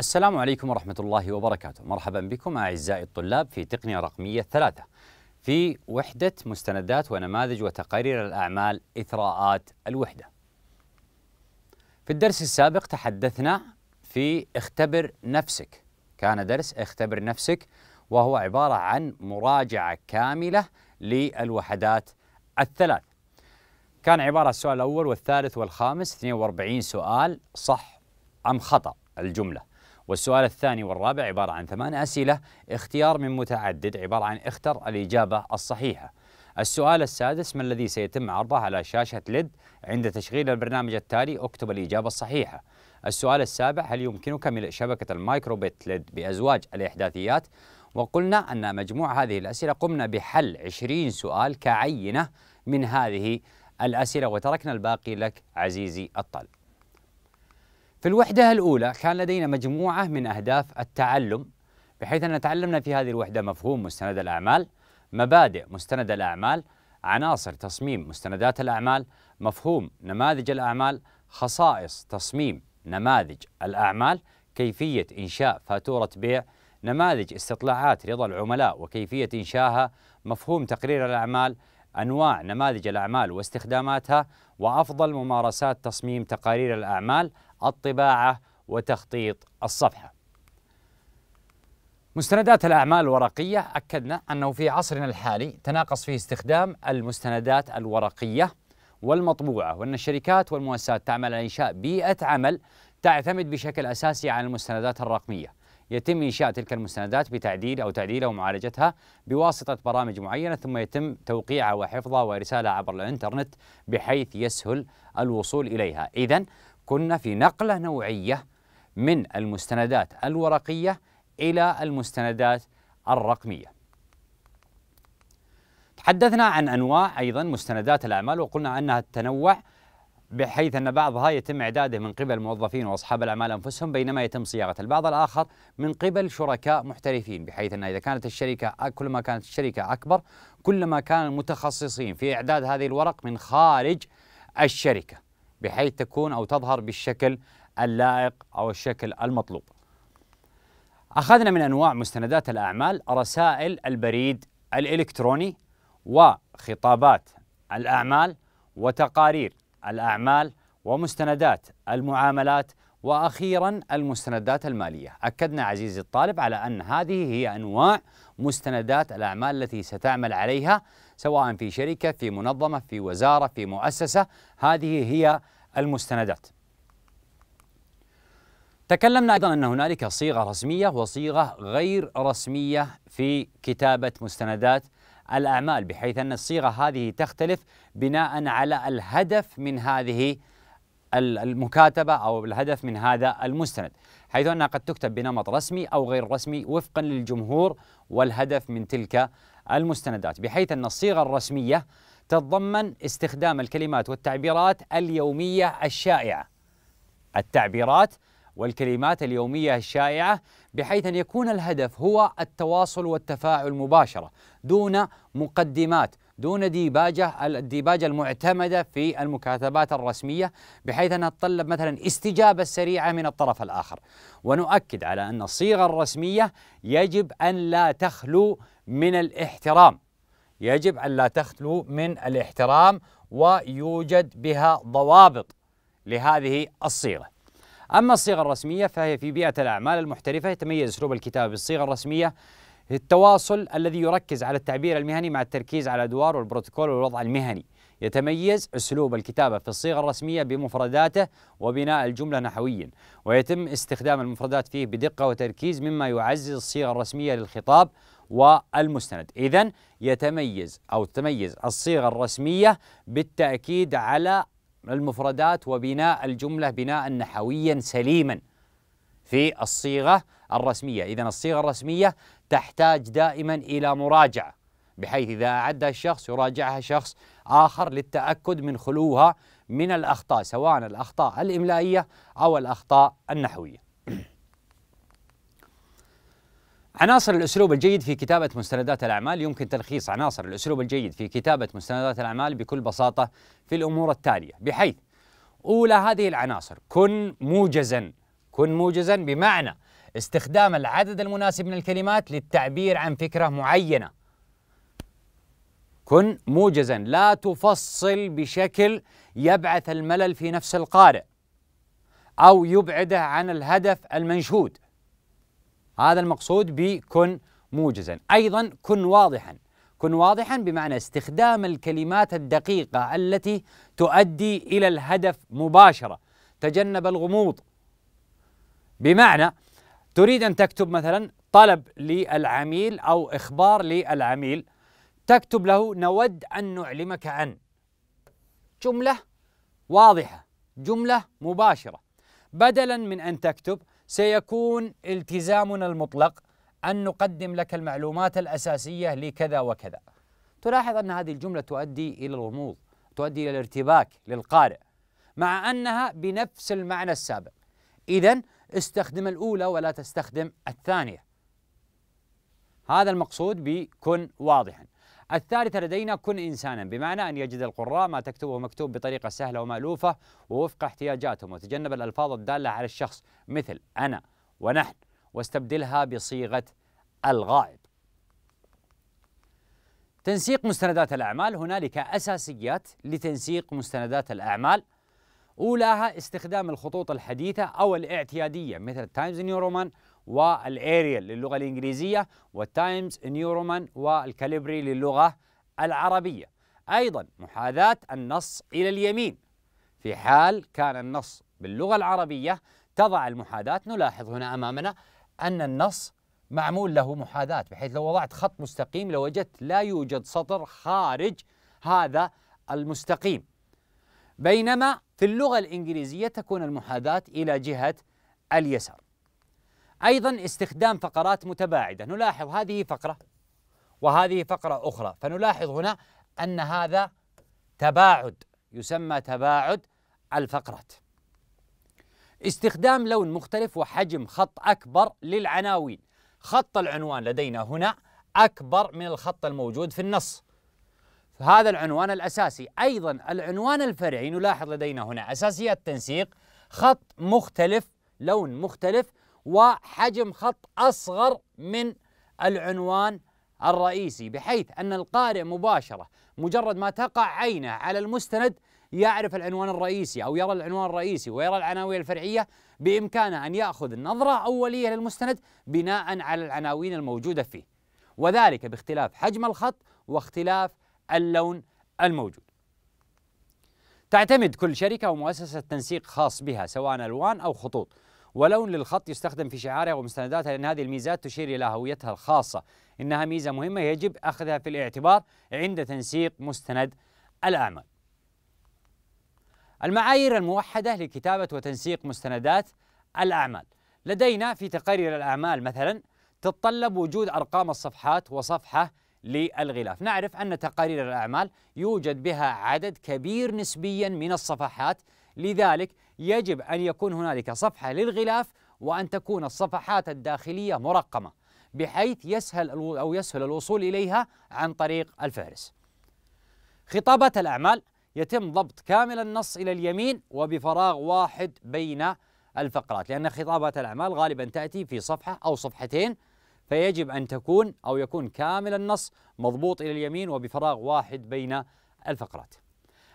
السلام عليكم ورحمة الله وبركاته مرحبا بكم أعزائي الطلاب في تقنية رقمية ثلاثة في وحدة مستندات ونماذج وتقارير الأعمال إثراءات الوحدة في الدرس السابق تحدثنا في اختبر نفسك كان درس اختبر نفسك وهو عبارة عن مراجعة كاملة للوحدات الثلاث كان عبارة السؤال الأول والثالث والخامس 42 سؤال صح أم خطأ الجملة والسؤال الثاني والرابع عبارة عن ثمان أسئلة اختيار من متعدد عبارة عن اختر الإجابة الصحيحة السؤال السادس ما الذي سيتم عرضه على شاشة ليد عند تشغيل البرنامج التالي اكتب الإجابة الصحيحة السؤال السابع هل يمكنك ملء شبكة المايكروبيت ليد بأزواج الإحداثيات وقلنا أن مجموع هذه الأسئلة قمنا بحل 20 سؤال كعينة من هذه الأسئلة وتركنا الباقي لك عزيزي الطالب في الوحدة الأولى كان لدينا مجموعة من أهداف التعلم بحيث أننا تعلمنا في هذه الوحدة مفهوم مستند الأعمال مبادئ مستند الأعمال عناصر تصميم مستندات الأعمال مفهوم نماذج الأعمال خصائص تصميم نماذج الأعمال كيفية إنشاء فاتورة بيع نماذج استطلاعات رضا العملاء وكيفية إنشائها مفهوم تقرير الأعمال أنواع نماذج الأعمال واستخداماتها وأفضل ممارسات تصميم تقارير الأعمال الطباعة وتخطيط الصفحة مستندات الأعمال الورقية أكدنا أنه في عصرنا الحالي تناقص فيه استخدام المستندات الورقية والمطبوعة وأن الشركات والمؤسسات تعمل على إنشاء بيئة عمل تعتمد بشكل أساسي على المستندات الرقمية يتم إنشاء تلك المستندات بتعديل أو تعديلها ومعالجتها بواسطة برامج معينة ثم يتم توقيعها وحفظها وإرسالها عبر الإنترنت بحيث يسهل الوصول إليها إذا كنا في نقلة نوعية من المستندات الورقية إلى المستندات الرقمية تحدثنا عن أنواع أيضا مستندات الأعمال وقلنا أنها التنوع بحيث أن بعضها يتم إعداده من قبل الموظفين وأصحاب الأعمال أنفسهم بينما يتم صياغة البعض الآخر من قبل شركاء محترفين بحيث أن إذا كانت الشركة كلما كانت الشركة أكبر كلما كان المتخصصين في إعداد هذه الورق من خارج الشركة بحيث تكون أو تظهر بالشكل اللائق أو الشكل المطلوب أخذنا من أنواع مستندات الأعمال رسائل البريد الإلكتروني وخطابات الأعمال وتقارير الأعمال ومستندات المعاملات واخيرا المستندات الماليه، اكدنا عزيزي الطالب على ان هذه هي انواع مستندات الاعمال التي ستعمل عليها سواء في شركه، في منظمه، في وزاره، في مؤسسه، هذه هي المستندات تكلمنا أيضا أن هنالك صيغة رسمية وصيغة غير رسمية في كتابة مستندات الأعمال بحيث أن الصيغة هذه تختلف بناء على الهدف من هذه المكاتبة أو الهدف من هذا المستند حيث أنها قد تكتب بنمط رسمي أو غير رسمي وفقا للجمهور والهدف من تلك المستندات بحيث أن الصيغة الرسمية تتضمن استخدام الكلمات والتعبيرات اليومية الشائعة التعبيرات والكلمات اليومية الشائعة بحيث أن يكون الهدف هو التواصل والتفاعل مباشرة دون مقدمات دون ديباجة الديباجة المعتمدة في المكاتبات الرسمية بحيث أنها تتطلب مثلا استجابة سريعة من الطرف الآخر ونؤكد على أن الصيغة الرسمية يجب أن لا تخلو من الاحترام يجب أن لا تخلو من الاحترام ويوجد بها ضوابط لهذه الصيغة أما الصيغة الرسمية فهي في بيئة الأعمال المحترفة يتميز أسلوب الكتابة بالصيغة الرسمية التواصل الذي يركز على التعبير المهني مع التركيز على الأدوار والبروتوكول والوضع المهني يتميز أسلوب الكتابة في الصيغة الرسمية بمفرداته وبناء الجملة نحويا ويتم استخدام المفردات فيه بدقة وتركيز مما يعزز الصيغة الرسمية للخطاب والمستند إذا يتميز أو تتميز الصيغة الرسمية بالتأكيد على المفردات وبناء الجملة بناء نحويا سليما في الصيغة الرسمية إذا الصيغة الرسمية تحتاج دائما إلى مراجعة بحيث إذا أعدها الشخص يراجعها شخص آخر للتأكد من خلوها من الأخطاء سواء الأخطاء الإملائية أو الأخطاء النحوية عناصر الاسلوب الجيد في كتابه مستندات الاعمال يمكن تلخيص عناصر الاسلوب الجيد في كتابه مستندات الاعمال بكل بساطه في الامور التاليه بحيث اولى هذه العناصر كن موجزا كن موجزا بمعنى استخدام العدد المناسب من الكلمات للتعبير عن فكره معينه كن موجزا لا تفصل بشكل يبعث الملل في نفس القارئ او يبعده عن الهدف المنشود هذا المقصود بكن موجزا أيضا كن واضحا كن واضحا بمعنى استخدام الكلمات الدقيقة التي تؤدي إلى الهدف مباشرة تجنب الغموض بمعنى تريد أن تكتب مثلا طلب للعميل أو إخبار للعميل تكتب له نود أن نعلمك عن جملة واضحة جملة مباشرة بدلا من أن تكتب سيكون التزامنا المطلق أن نقدم لك المعلومات الأساسية لكذا وكذا تلاحظ أن هذه الجملة تؤدي إلى الغموض تؤدي إلى الارتباك للقارئ مع أنها بنفس المعنى السابق إذا استخدم الأولى ولا تستخدم الثانية هذا المقصود بكن واضحا الثالثة لدينا كن إنسانا بمعنى أن يجد القراء ما تكتبه مكتوب بطريقة سهلة ومألوفة ووفق احتياجاتهم وتجنب الألفاظ الدالة على الشخص مثل أنا ونحن واستبدلها بصيغة الغائب تنسيق مستندات الأعمال هنالك أساسيات لتنسيق مستندات الأعمال أولاها استخدام الخطوط الحديثة أو الاعتيادية مثل تايمز نيو رومان والاريال للغه الانجليزيه والتايمز نيو رومان والكاليبري للغه العربيه ايضا محاذاه النص الى اليمين في حال كان النص باللغه العربيه تضع المحاذاه نلاحظ هنا امامنا ان النص معمول له محاذاه بحيث لو وضعت خط مستقيم لوجدت لو لا يوجد سطر خارج هذا المستقيم بينما في اللغه الانجليزيه تكون المحاذاه الى جهه اليسار أيضا استخدام فقرات متباعدة نلاحظ هذه فقرة وهذه فقرة أخرى فنلاحظ هنا أن هذا تباعد يسمى تباعد الفقرات استخدام لون مختلف وحجم خط أكبر للعناوين خط العنوان لدينا هنا أكبر من الخط الموجود في النص هذا العنوان الأساسي أيضا العنوان الفرعي نلاحظ لدينا هنا أساسيات التنسيق خط مختلف لون مختلف وحجم خط أصغر من العنوان الرئيسي بحيث أن القارئ مباشرة مجرد ما تقع عينه على المستند يعرف العنوان الرئيسي أو يرى العنوان الرئيسي ويرى العناوين الفرعية بإمكانه أن يأخذ نظرة أولية للمستند بناء على العناوين الموجودة فيه وذلك باختلاف حجم الخط واختلاف اللون الموجود تعتمد كل شركة ومؤسسة تنسيق خاص بها سواء ألوان أو خطوط ولون للخط يستخدم في شعارها ومستنداتها لأن هذه الميزات تشير إلى هويتها الخاصة إنها ميزة مهمة يجب أخذها في الاعتبار عند تنسيق مستند الأعمال المعايير الموحدة لكتابة وتنسيق مستندات الأعمال لدينا في تقارير الأعمال مثلا تتطلب وجود أرقام الصفحات وصفحة للغلاف نعرف أن تقارير الأعمال يوجد بها عدد كبير نسبيا من الصفحات لذلك يجب أن يكون هنالك صفحة للغلاف وأن تكون الصفحات الداخلية مرقمة بحيث يسهل أو يسهل الوصول إليها عن طريق الفهرس خطابات الأعمال يتم ضبط كامل النص إلى اليمين وبفراغ واحد بين الفقرات لأن خطابات الأعمال غالبا تأتي في صفحة أو صفحتين فيجب أن تكون أو يكون كامل النص مضبوط إلى اليمين وبفراغ واحد بين الفقرات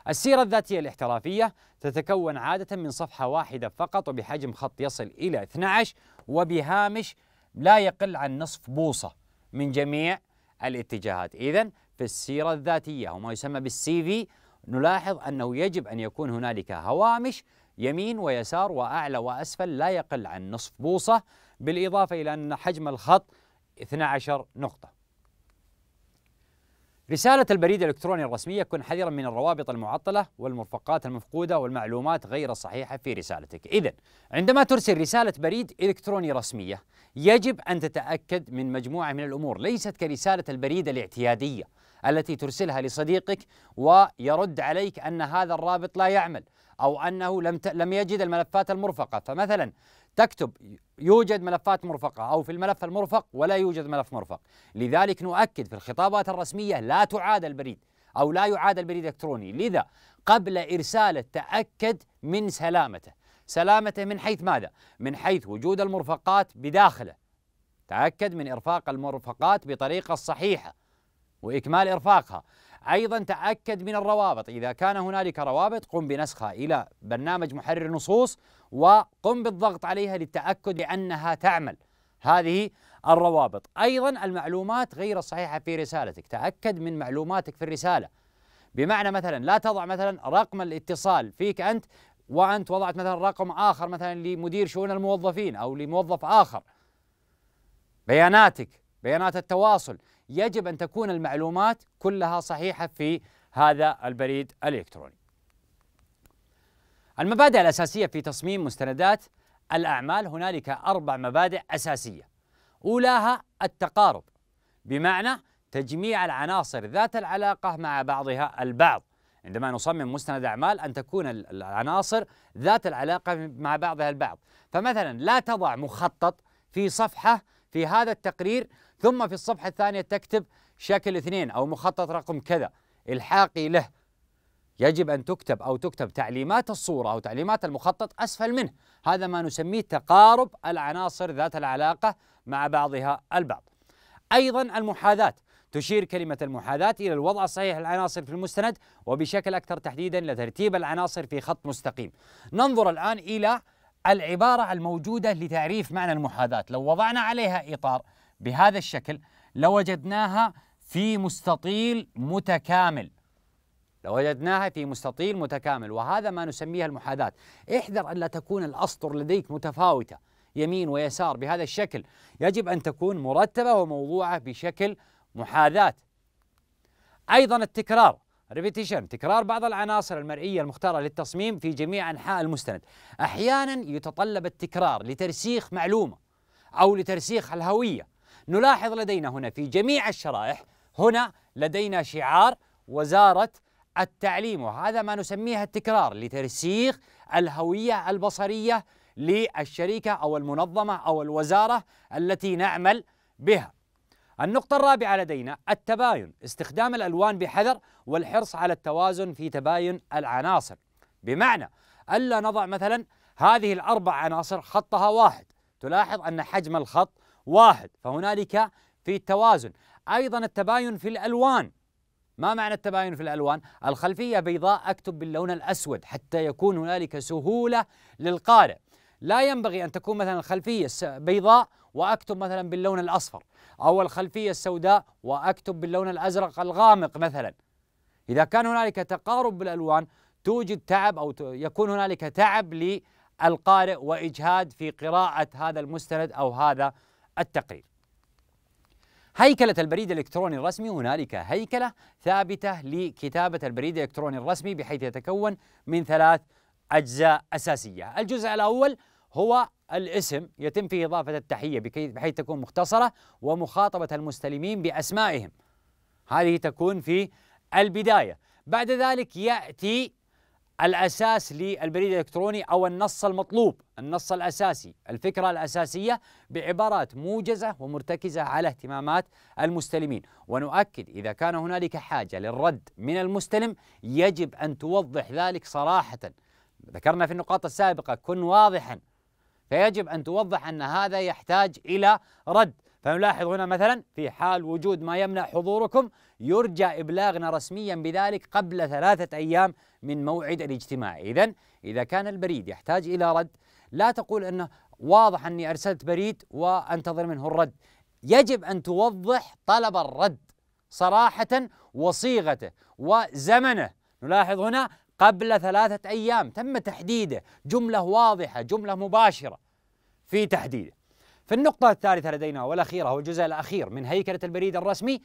السيرة الذاتية الاحترافية تتكون عادة من صفحة واحدة فقط وبحجم خط يصل إلى 12 وبهامش لا يقل عن نصف بوصة من جميع الاتجاهات إذا في السيرة الذاتية وما يسمى بالسي في نلاحظ أنه يجب أن يكون هنالك هوامش يمين ويسار وأعلى وأسفل لا يقل عن نصف بوصة بالإضافة إلى أن حجم الخط 12 نقطة رسالة البريد الإلكتروني الرسمية كن حذرا من الروابط المعطلة والمرفقات المفقودة والمعلومات غير الصحيحة في رسالتك إذا عندما ترسل رسالة بريد إلكتروني رسمية يجب أن تتأكد من مجموعة من الأمور ليست كرسالة البريد الاعتيادية التي ترسلها لصديقك ويرد عليك أن هذا الرابط لا يعمل أو أنه لم لم يجد الملفات المرفقة فمثلا تكتب يوجد ملفات مرفقة أو في الملف المرفق ولا يوجد ملف مرفق لذلك نؤكد في الخطابات الرسمية لا تعاد البريد أو لا يعاد البريد الإلكتروني لذا قبل إرساله تأكد من سلامته سلامته من حيث ماذا؟ من حيث وجود المرفقات بداخله تأكد من إرفاق المرفقات بطريقة صحيحة وإكمال إرفاقها أيضا تأكد من الروابط إذا كان هنالك روابط قم بنسخها إلى برنامج محرر نصوص وقم بالضغط عليها للتأكد بأنها تعمل هذه الروابط أيضا المعلومات غير الصحيحة في رسالتك تأكد من معلوماتك في الرسالة بمعنى مثلا لا تضع مثلا رقم الاتصال فيك أنت وأنت وضعت مثلا رقم آخر مثلا لمدير شؤون الموظفين أو لموظف آخر بياناتك بيانات التواصل يجب أن تكون المعلومات كلها صحيحة في هذا البريد الإلكتروني المبادئ الأساسية في تصميم مستندات الأعمال هنالك أربع مبادئ أساسية أولاها التقارب بمعنى تجميع العناصر ذات العلاقة مع بعضها البعض عندما نصمم مستند أعمال أن تكون العناصر ذات العلاقة مع بعضها البعض فمثلا لا تضع مخطط في صفحة في هذا التقرير ثم في الصفحة الثانية تكتب شكل اثنين أو مخطط رقم كذا الحاقي له يجب أن تكتب أو تكتب تعليمات الصورة أو تعليمات المخطط أسفل منه هذا ما نسميه تقارب العناصر ذات العلاقة مع بعضها البعض أيضا المحاذاة تشير كلمة المحاذاة إلى الوضع الصحيح للعناصر في المستند وبشكل أكثر تحديدا لترتيب العناصر في خط مستقيم ننظر الآن إلى العبارة الموجودة لتعريف معنى المحاذاة لو وضعنا عليها إطار بهذا الشكل لوجدناها في مستطيل متكامل لوجدناها في مستطيل متكامل وهذا ما نسميها المحاذاة احذر ان لا تكون الأسطر لديك متفاوتة يمين ويسار بهذا الشكل يجب أن تكون مرتبة وموضوعة بشكل محاذاة أيضا التكرار ريبيتيشن تكرار بعض العناصر المرئية المختارة للتصميم في جميع أنحاء المستند أحيانا يتطلب التكرار لترسيخ معلومة أو لترسيخ الهوية نلاحظ لدينا هنا في جميع الشرائح هنا لدينا شعار وزارة التعليم وهذا ما نسميها التكرار لترسيخ الهوية البصرية للشركة أو المنظمة أو الوزارة التي نعمل بها النقطة الرابعة لدينا التباين استخدام الألوان بحذر والحرص على التوازن في تباين العناصر بمعنى ألا نضع مثلا هذه الأربع عناصر خطها واحد تلاحظ أن حجم الخط واحد فهنالك في توازن أيضا التباين في الألوان ما معنى التباين في الألوان؟ الخلفية بيضاء أكتب باللون الأسود حتى يكون هنالك سهولة للقارئ لا ينبغي أن تكون مثلا الخلفية بيضاء وأكتب مثلا باللون الأصفر أو الخلفية السوداء وأكتب باللون الأزرق الغامق مثلا إذا كان هنالك تقارب بالألوان توجد تعب أو يكون هنالك تعب للقارئ وإجهاد في قراءة هذا المستند أو هذا التقرير هيكلة البريد الإلكتروني الرسمي هنالك هيكلة ثابتة لكتابة البريد الإلكتروني الرسمي بحيث يتكون من ثلاث أجزاء أساسية الجزء الأول هو الاسم يتم فيه إضافة التحية بحيث تكون مختصرة ومخاطبة المستلمين بأسمائهم هذه تكون في البداية بعد ذلك يأتي الأساس للبريد الإلكتروني أو النص المطلوب النص الأساسي الفكرة الأساسية بعبارات موجزة ومرتكزة على اهتمامات المستلمين ونؤكد إذا كان هنالك حاجة للرد من المستلم يجب أن توضح ذلك صراحة ذكرنا في النقاط السابقة كن واضحا فيجب أن توضح أن هذا يحتاج إلى رد فنلاحظ هنا مثلا في حال وجود ما يمنع حضوركم يرجى إبلاغنا رسميا بذلك قبل ثلاثة أيام من موعد الاجتماع إذا إذا كان البريد يحتاج إلى رد لا تقول أنه واضح أني أرسلت بريد وأنتظر منه الرد يجب أن توضح طلب الرد صراحة وصيغته وزمنه نلاحظ هنا قبل ثلاثة أيام تم تحديده جملة واضحة جملة مباشرة في تحديده في النقطة الثالثة لدينا والأخيرة هو الجزء الأخير من هيكلة البريد الرسمي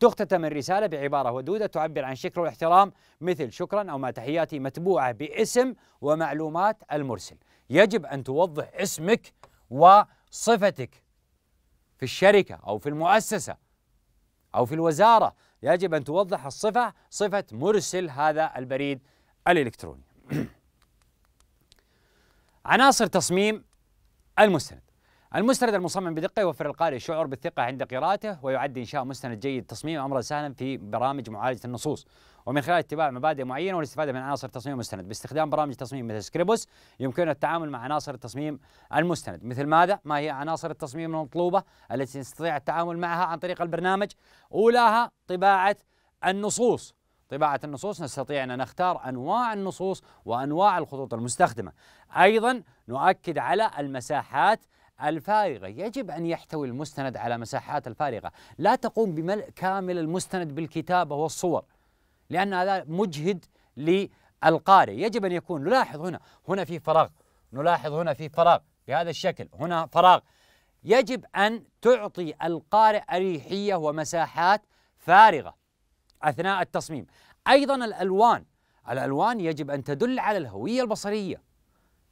تختتم الرسالة بعبارة ودودة تعبر عن شكر والاحترام مثل شكرا أو ما تحياتي متبوعة باسم ومعلومات المرسل يجب أن توضح اسمك وصفتك في الشركة أو في المؤسسة أو في الوزارة يجب أن توضح الصفة صفة مرسل هذا البريد الإلكتروني عناصر تصميم المستند المستند المصمم بدقة يوفر القارئ الشعور بالثقة عند قراءته ويعد إنشاء مستند جيد تصميم أمرا سهلا في برامج معالجة النصوص ومن خلال اتباع مبادئ معينة والاستفادة من عناصر تصميم المستند باستخدام برامج تصميم مثل سكريبوس يمكننا التعامل مع عناصر التصميم المستند مثل ماذا؟ ما هي عناصر التصميم المطلوبة التي نستطيع التعامل معها عن طريق البرنامج أولاها طباعة النصوص طباعة النصوص نستطيع أن نختار أنواع النصوص وأنواع الخطوط المستخدمة أيضا نؤكد على المساحات الفارغة يجب أن يحتوي المستند على مساحات الفارغة لا تقوم بملء كامل المستند بالكتابة والصور لأن هذا مجهد للقارئ يجب أن يكون نلاحظ هنا هنا في فراغ نلاحظ هنا في فراغ بهذا الشكل هنا فراغ يجب أن تعطي القارئ أريحية ومساحات فارغة أثناء التصميم أيضا الألوان الألوان يجب أن تدل على الهوية البصرية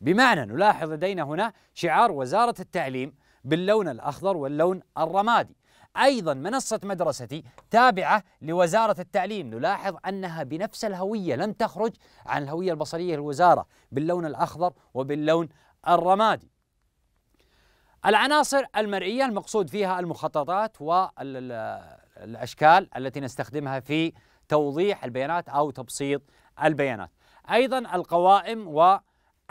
بمعنى نلاحظ لدينا هنا شعار وزارة التعليم باللون الأخضر واللون الرمادي أيضا منصة مدرستي تابعة لوزارة التعليم نلاحظ أنها بنفس الهوية لم تخرج عن الهوية البصرية للوزارة باللون الأخضر وباللون الرمادي العناصر المرئية المقصود فيها المخططات والأشكال التي نستخدمها في توضيح البيانات أو تبسيط البيانات أيضا القوائم و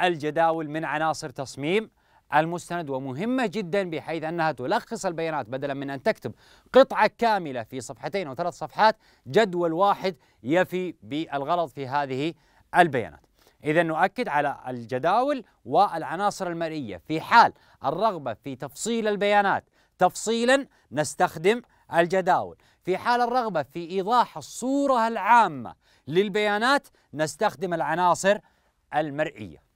الجداول من عناصر تصميم المستند ومهمة جدا بحيث أنها تلخص البيانات بدلا من أن تكتب قطعة كاملة في صفحتين أو ثلاث صفحات جدول واحد يفي بالغلط في هذه البيانات إذا نؤكد على الجداول والعناصر المرئية في حال الرغبة في تفصيل البيانات تفصيلا نستخدم الجداول في حال الرغبة في إيضاح الصورة العامة للبيانات نستخدم العناصر المرئية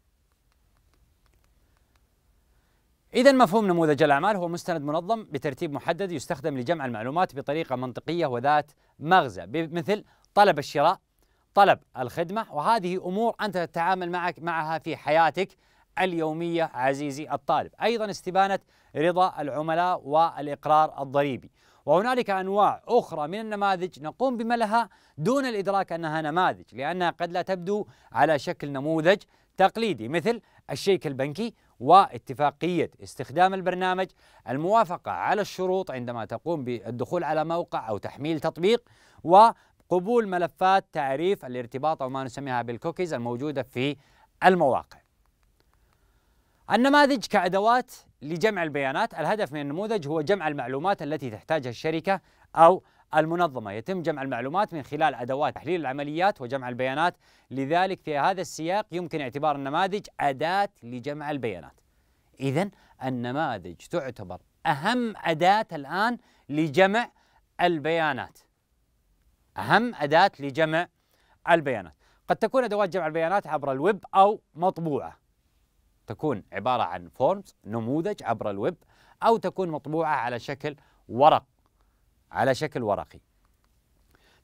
إذا مفهوم نموذج الأعمال هو مستند منظم بترتيب محدد يستخدم لجمع المعلومات بطريقة منطقية وذات مغزى مثل طلب الشراء، طلب الخدمة وهذه أمور أنت تتعامل معك معها في حياتك اليومية عزيزي الطالب أيضا استبانة رضا العملاء والإقرار الضريبي وهنالك أنواع أخرى من النماذج نقوم بملها دون الإدراك أنها نماذج لأنها قد لا تبدو على شكل نموذج تقليدي مثل الشيك البنكي واتفاقية استخدام البرنامج الموافقة على الشروط عندما تقوم بالدخول على موقع أو تحميل تطبيق وقبول ملفات تعريف الارتباط أو ما نسميها بالكوكيز الموجودة في المواقع النماذج كأدوات لجمع البيانات الهدف من النموذج هو جمع المعلومات التي تحتاجها الشركة أو المنظمة يتم جمع المعلومات من خلال أدوات تحليل العمليات وجمع البيانات لذلك في هذا السياق يمكن اعتبار النماذج أداة لجمع البيانات إذا النماذج تعتبر أهم أداة الآن لجمع البيانات أهم أداة لجمع البيانات قد تكون أدوات جمع البيانات عبر الويب أو مطبوعة تكون عبارة عن فورمز نموذج عبر الويب أو تكون مطبوعة على شكل ورق على شكل ورقي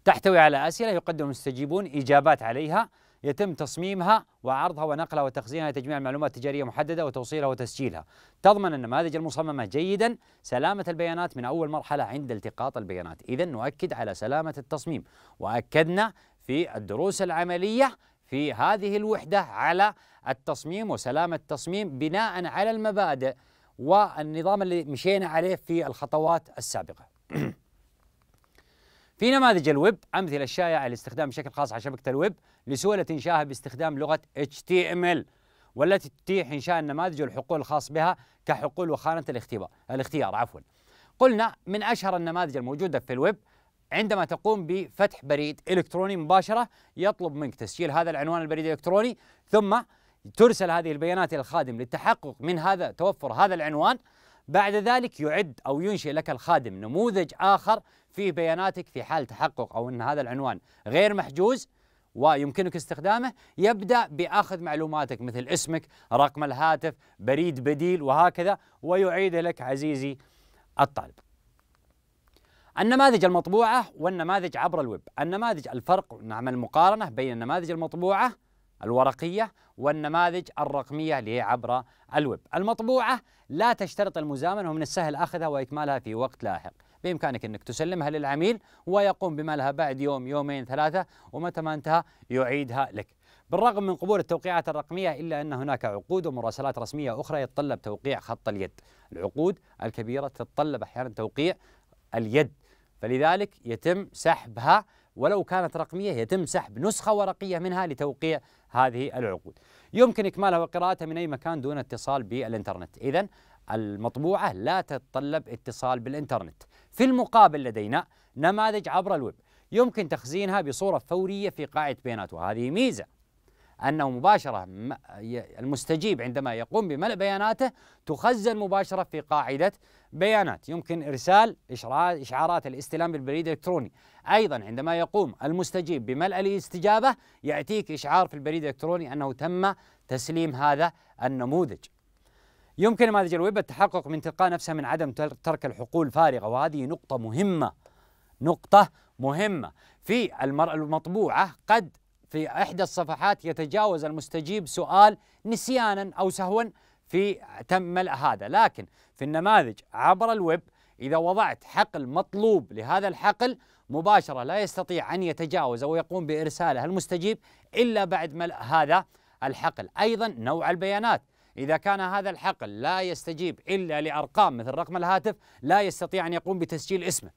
تحتوي على أسئلة يقدم المستجيبون إجابات عليها يتم تصميمها وعرضها ونقلها وتخزينها لتجميع المعلومات التجارية محددة وتوصيلها وتسجيلها تضمن النماذج المصممة جيدا سلامة البيانات من أول مرحلة عند التقاط البيانات إذا نؤكد على سلامة التصميم وأكدنا في الدروس العملية في هذه الوحدة على التصميم وسلامة التصميم بناء على المبادئ والنظام اللي مشينا عليه في الخطوات السابقة في نماذج الويب أمثلة الشائعة لاستخدام بشكل خاص على شبكة الويب لسهولة إنشائها باستخدام لغة HTML والتي تتيح إنشاء النماذج والحقول الخاص بها كحقول وخانة الاختبار الاختيار عفوا قلنا من أشهر النماذج الموجودة في الويب عندما تقوم بفتح بريد إلكتروني مباشرة يطلب منك تسجيل هذا العنوان البريد الإلكتروني ثم ترسل هذه البيانات إلى الخادم للتحقق من هذا توفر هذا العنوان بعد ذلك يعد أو ينشئ لك الخادم نموذج آخر في بياناتك في حال تحقق أو أن هذا العنوان غير محجوز ويمكنك استخدامه يبدأ بأخذ معلوماتك مثل اسمك رقم الهاتف بريد بديل وهكذا ويعيد لك عزيزي الطالب النماذج المطبوعة والنماذج عبر الويب النماذج الفرق نعمل مقارنة بين النماذج المطبوعة الورقية والنماذج الرقمية اللي هي عبر الويب المطبوعة لا تشترط المزامنة ومن السهل أخذها وإكمالها في وقت لاحق بإمكانك أنك تسلمها للعميل ويقوم بمالها بعد يوم يومين ثلاثة ومتى ما انتهى يعيدها لك بالرغم من قبول التوقيعات الرقمية إلا أن هناك عقود ومراسلات رسمية أخرى يتطلب توقيع خط اليد العقود الكبيرة تتطلب أحيانا توقيع اليد فلذلك يتم سحبها ولو كانت رقمية يتم سحب نسخة ورقية منها لتوقيع هذه العقود يمكن إكمالها وقراءتها من أي مكان دون اتصال بالإنترنت إذا المطبوعة لا تتطلب اتصال بالإنترنت في المقابل لدينا نماذج عبر الويب يمكن تخزينها بصورة فورية في قاعدة بيانات وهذه ميزة أنه مباشرة المستجيب عندما يقوم بملء بياناته تخزن مباشرة في قاعدة بيانات يمكن إرسال إشعارات الاستلام بالبريد الإلكتروني أيضا عندما يقوم المستجيب بملء الاستجابة يأتيك إشعار في البريد الإلكتروني أنه تم تسليم هذا النموذج يمكن نماذج الويب التحقق من تلقاء نفسها من عدم ترك الحقول فارغة وهذه نقطة مهمة نقطة مهمة في المطبوعة قد في إحدى الصفحات يتجاوز المستجيب سؤال نسيانا أو سهوا في تم هذا لكن في النماذج عبر الويب إذا وضعت حقل مطلوب لهذا الحقل مباشرة لا يستطيع أن يتجاوز أو يقوم بإرساله المستجيب إلا بعد ملء هذا الحقل أيضا نوع البيانات إذا كان هذا الحقل لا يستجيب إلا لأرقام مثل رقم الهاتف لا يستطيع أن يقوم بتسجيل اسمه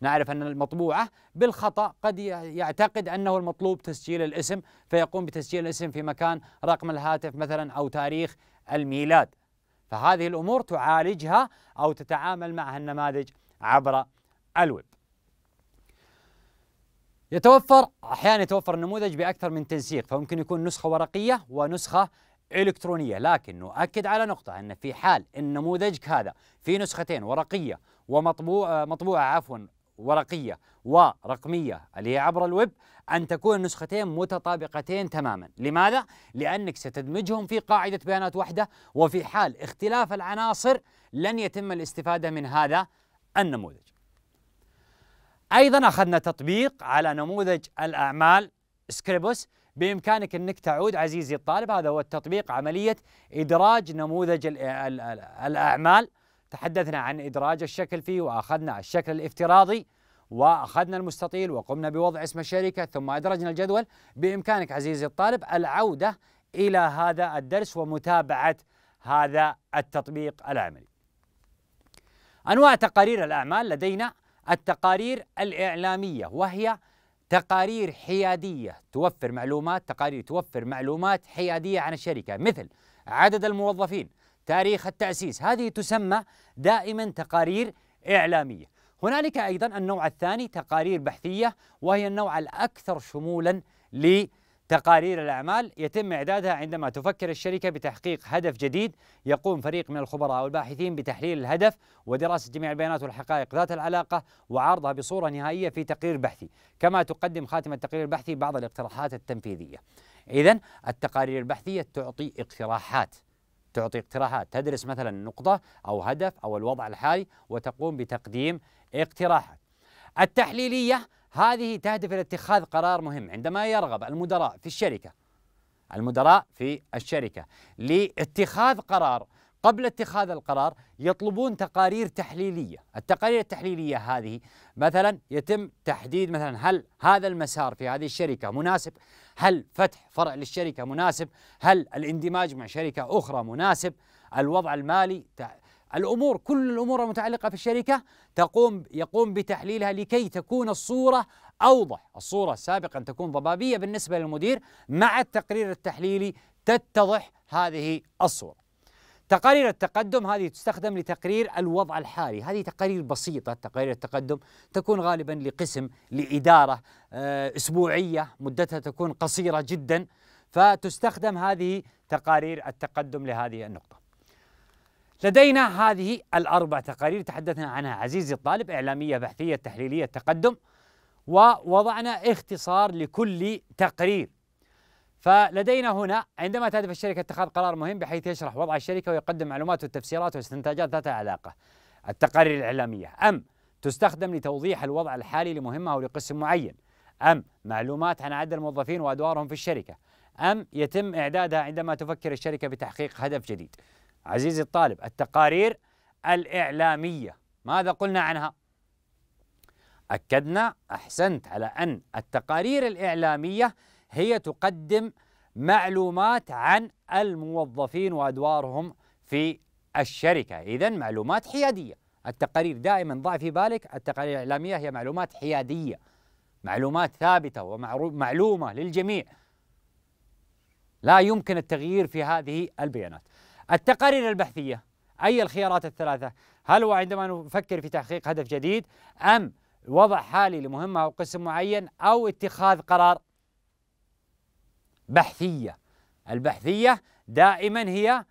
نعرف أن المطبوعة بالخطأ قد يعتقد أنه المطلوب تسجيل الاسم فيقوم بتسجيل الاسم في مكان رقم الهاتف مثلا أو تاريخ الميلاد فهذه الأمور تعالجها أو تتعامل معها النماذج عبر الويب يتوفر أحيانا يتوفر النموذج بأكثر من تنسيق فممكن يكون نسخة ورقية ونسخة إلكترونية لكن نؤكد على نقطة أن في حال النموذج هذا في نسختين ورقية ومطبوعة مطبوعة عفوا ورقيه ورقميه اللي هي عبر الويب ان تكون النسختين متطابقتين تماما، لماذا؟ لانك ستدمجهم في قاعده بيانات واحده وفي حال اختلاف العناصر لن يتم الاستفاده من هذا النموذج. ايضا اخذنا تطبيق على نموذج الاعمال سكريبوس بامكانك انك تعود عزيزي الطالب هذا هو التطبيق عمليه ادراج نموذج الاعمال تحدثنا عن إدراج الشكل فيه وأخذنا الشكل الافتراضي واخذنا المستطيل وقمنا بوضع اسم الشركه ثم ادرجنا الجدول بامكانك عزيزي الطالب العوده الى هذا الدرس ومتابعه هذا التطبيق العملي. انواع تقارير الاعمال لدينا التقارير الاعلاميه وهي تقارير حياديه توفر معلومات تقارير توفر معلومات حياديه عن الشركه مثل عدد الموظفين تاريخ التأسيس هذه تسمى دائما تقارير إعلامية هنالك أيضا النوع الثاني تقارير بحثية وهي النوع الأكثر شمولا لتقارير الأعمال يتم إعدادها عندما تفكر الشركة بتحقيق هدف جديد يقوم فريق من الخبراء والباحثين بتحليل الهدف ودراسة جميع البيانات والحقائق ذات العلاقة وعرضها بصورة نهائية في تقرير بحثي كما تقدم خاتم التقرير البحثي بعض الاقتراحات التنفيذية إذا التقارير البحثية تعطي اقتراحات تعطي اقتراحات تدرس مثلا نقطة أو هدف أو الوضع الحالي وتقوم بتقديم اقتراحات التحليلية هذه تهدف إلى اتخاذ قرار مهم عندما يرغب المدراء في الشركة المدراء في الشركة لاتخاذ قرار قبل اتخاذ القرار يطلبون تقارير تحليليه، التقارير التحليليه هذه مثلا يتم تحديد مثلا هل هذا المسار في هذه الشركه مناسب؟ هل فتح فرع للشركه مناسب؟ هل الاندماج مع شركه اخرى مناسب؟ الوضع المالي الامور كل الامور المتعلقه في الشركه تقوم يقوم بتحليلها لكي تكون الصوره اوضح، الصوره سابقا تكون ضبابيه بالنسبه للمدير مع التقرير التحليلي تتضح هذه الصوره. تقارير التقدم هذه تستخدم لتقرير الوضع الحالي هذه تقارير بسيطة تقارير التقدم تكون غالبا لقسم لإدارة آه، أسبوعية مدتها تكون قصيرة جدا فتستخدم هذه تقارير التقدم لهذه النقطة لدينا هذه الأربع تقارير تحدثنا عنها عزيزي الطالب إعلامية بحثية تحليلية تقدم ووضعنا اختصار لكل تقرير فلدينا هنا عندما تهدف الشركة اتخاذ قرار مهم بحيث يشرح وضع الشركة ويقدم معلومات والتفسيرات واستنتاجات ذات علاقة التقارير الإعلامية أم تستخدم لتوضيح الوضع الحالي لمهمة أو لقسم معين أم معلومات عن عدد الموظفين وأدوارهم في الشركة أم يتم إعدادها عندما تفكر الشركة بتحقيق هدف جديد عزيزي الطالب التقارير الإعلامية ماذا قلنا عنها؟ أكدنا أحسنت على أن التقارير الإعلامية هي تقدم معلومات عن الموظفين وادوارهم في الشركه، اذا معلومات حياديه، التقارير دائما ضع في بالك التقارير الاعلاميه هي معلومات حياديه. معلومات ثابته ومعلومه للجميع. لا يمكن التغيير في هذه البيانات. التقارير البحثيه اي الخيارات الثلاثه؟ هل هو عندما نفكر في تحقيق هدف جديد ام وضع حالي لمهمه او قسم معين او اتخاذ قرار بحثية البحثية دائما هي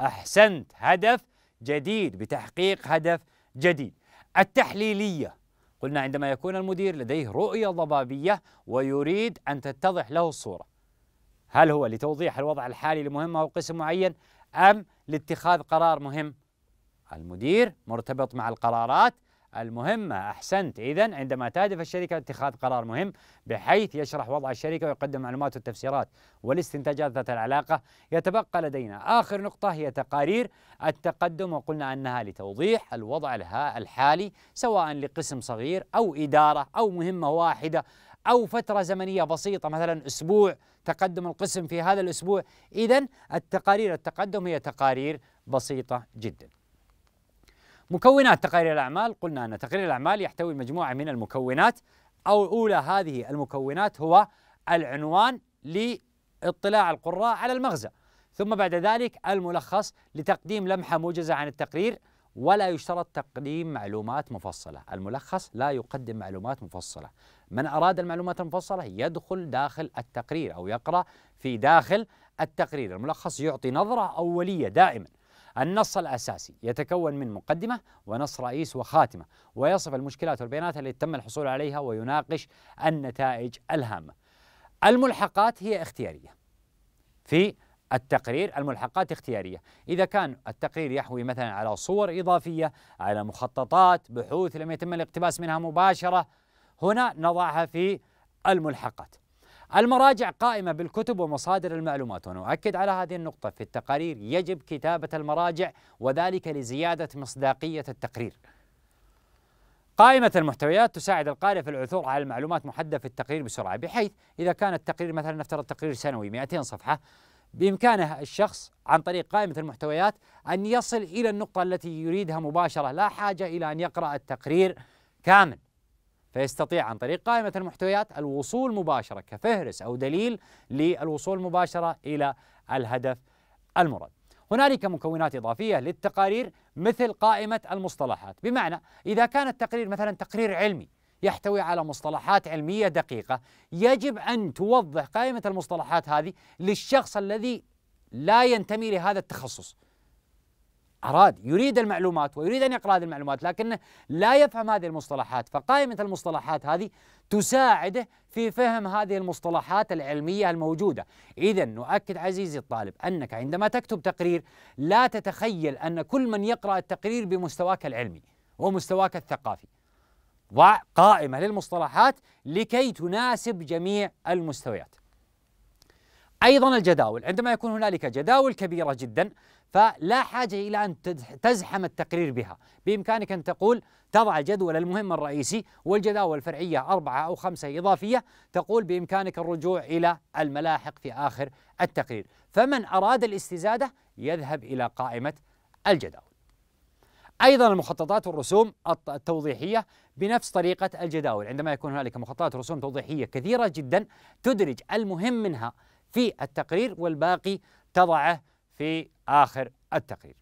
أحسنت هدف جديد بتحقيق هدف جديد التحليلية قلنا عندما يكون المدير لديه رؤية ضبابية ويريد أن تتضح له الصورة هل هو لتوضيح الوضع الحالي لمهمة أو قسم معين أم لاتخاذ قرار مهم المدير مرتبط مع القرارات المهمة أحسنت إذا عندما تهدف الشركة اتخاذ قرار مهم بحيث يشرح وضع الشركة ويقدم معلومات والتفسيرات والاستنتاجات ذات العلاقة يتبقى لدينا آخر نقطة هي تقارير التقدم وقلنا أنها لتوضيح الوضع الحالي سواء لقسم صغير أو إدارة أو مهمة واحدة أو فترة زمنية بسيطة مثلا أسبوع تقدم القسم في هذا الأسبوع إذا التقارير التقدم هي تقارير بسيطة جداً مكونات تقارير الأعمال قلنا أن تقرير الأعمال يحتوي مجموعة من المكونات أو أولى هذه المكونات هو العنوان لاطلاع القراء على المغزى ثم بعد ذلك الملخص لتقديم لمحة موجزة عن التقرير ولا يشترط تقديم معلومات مفصلة الملخص لا يقدم معلومات مفصلة من أراد المعلومات المفصلة يدخل داخل التقرير أو يقرأ في داخل التقرير الملخص يعطي نظرة أولية دائما النص الأساسي يتكون من مقدمة ونص رئيس وخاتمة ويصف المشكلات والبيانات التي تم الحصول عليها ويناقش النتائج الهامة الملحقات هي اختيارية في التقرير الملحقات اختيارية إذا كان التقرير يحوي مثلا على صور إضافية على مخططات بحوث لم يتم الاقتباس منها مباشرة هنا نضعها في الملحقات المراجع قائمة بالكتب ومصادر المعلومات ونؤكد على هذه النقطة في التقارير يجب كتابة المراجع وذلك لزيادة مصداقية التقرير قائمة المحتويات تساعد القارئ في العثور على المعلومات محددة في التقرير بسرعة بحيث إذا كان التقرير مثلا نفترض تقرير سنوي 200 صفحة بإمكانه الشخص عن طريق قائمة المحتويات أن يصل إلى النقطة التي يريدها مباشرة لا حاجة إلى أن يقرأ التقرير كامل فيستطيع عن طريق قائمة المحتويات الوصول مباشرة كفهرس أو دليل للوصول مباشرة إلى الهدف المراد هنالك مكونات إضافية للتقارير مثل قائمة المصطلحات بمعنى إذا كان التقرير مثلا تقرير علمي يحتوي على مصطلحات علمية دقيقة يجب أن توضح قائمة المصطلحات هذه للشخص الذي لا ينتمي لهذا التخصص أراد يريد المعلومات ويريد أن يقرأ هذه المعلومات لكنه لا يفهم هذه المصطلحات فقائمة المصطلحات هذه تساعده في فهم هذه المصطلحات العلمية الموجودة إذا نؤكد عزيزي الطالب أنك عندما تكتب تقرير لا تتخيل أن كل من يقرأ التقرير بمستواك العلمي ومستواك الثقافي ضع قائمة للمصطلحات لكي تناسب جميع المستويات أيضا الجداول عندما يكون هنالك جداول كبيرة جدا فلا حاجة إلى أن تزحم التقرير بها بإمكانك أن تقول تضع جدول المهم الرئيسي والجداول الفرعية أربعة أو خمسة إضافية تقول بإمكانك الرجوع إلى الملاحق في آخر التقرير فمن أراد الاستزادة يذهب إلى قائمة الجداول أيضا المخططات والرسوم التوضيحية بنفس طريقة الجداول عندما يكون هنالك مخططات رسوم توضيحية كثيرة جدا تدرج المهم منها في التقرير والباقي تضعه في آخر التقرير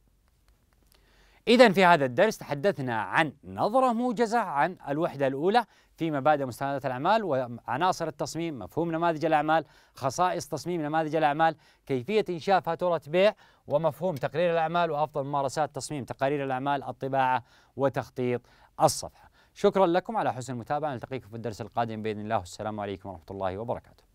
إذا في هذا الدرس تحدثنا عن نظرة موجزة عن الوحدة الأولى في مبادئ مستندات الأعمال وعناصر التصميم، مفهوم نماذج الأعمال، خصائص تصميم نماذج الأعمال، كيفية إنشاء فاتورة بيع، ومفهوم تقرير الأعمال وأفضل ممارسات تصميم تقارير الأعمال، الطباعة وتخطيط الصفحة. شكرا لكم على حسن المتابعة، نلتقيكم في الدرس القادم بإذن الله، والسلام عليكم ورحمة الله وبركاته.